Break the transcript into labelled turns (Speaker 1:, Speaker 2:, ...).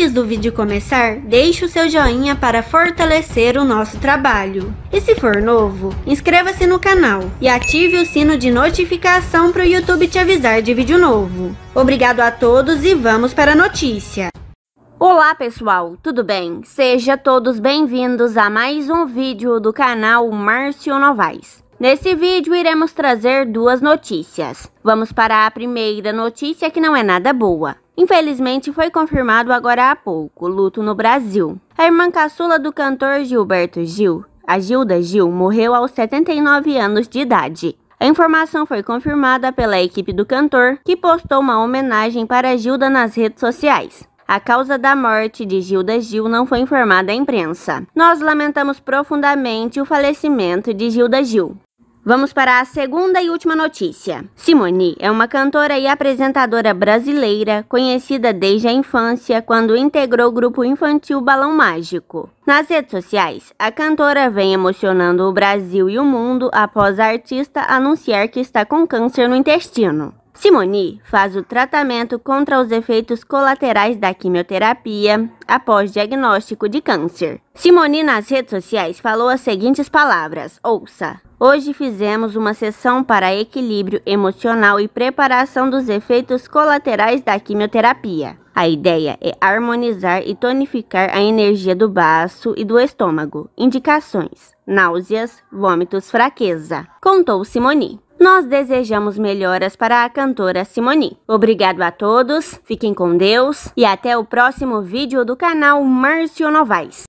Speaker 1: Antes do vídeo começar, deixe o seu joinha para fortalecer o nosso trabalho. E se for novo, inscreva-se no canal e ative o sino de notificação para o YouTube te avisar de vídeo novo. Obrigado a todos e vamos para a notícia. Olá pessoal, tudo bem? Sejam todos bem-vindos a mais um vídeo do canal Márcio Novaes. Nesse vídeo iremos trazer duas notícias. Vamos para a primeira notícia que não é nada boa. Infelizmente, foi confirmado agora há pouco luto no Brasil. A irmã caçula do cantor Gilberto Gil, a Gilda Gil, morreu aos 79 anos de idade. A informação foi confirmada pela equipe do cantor, que postou uma homenagem para Gilda nas redes sociais. A causa da morte de Gilda Gil não foi informada à imprensa. Nós lamentamos profundamente o falecimento de Gilda Gil. Vamos para a segunda e última notícia. Simone é uma cantora e apresentadora brasileira, conhecida desde a infância, quando integrou o grupo infantil Balão Mágico. Nas redes sociais, a cantora vem emocionando o Brasil e o mundo após a artista anunciar que está com câncer no intestino. Simoni faz o tratamento contra os efeitos colaterais da quimioterapia após diagnóstico de câncer. Simoni nas redes sociais falou as seguintes palavras: Ouça. Hoje fizemos uma sessão para equilíbrio emocional e preparação dos efeitos colaterais da quimioterapia. A ideia é harmonizar e tonificar a energia do baço e do estômago. Indicações: náuseas, vômitos, fraqueza. Contou Simoni nós desejamos melhoras para a cantora Simoni. Obrigado a todos, fiquem com Deus e até o próximo vídeo do canal Márcio Novaes.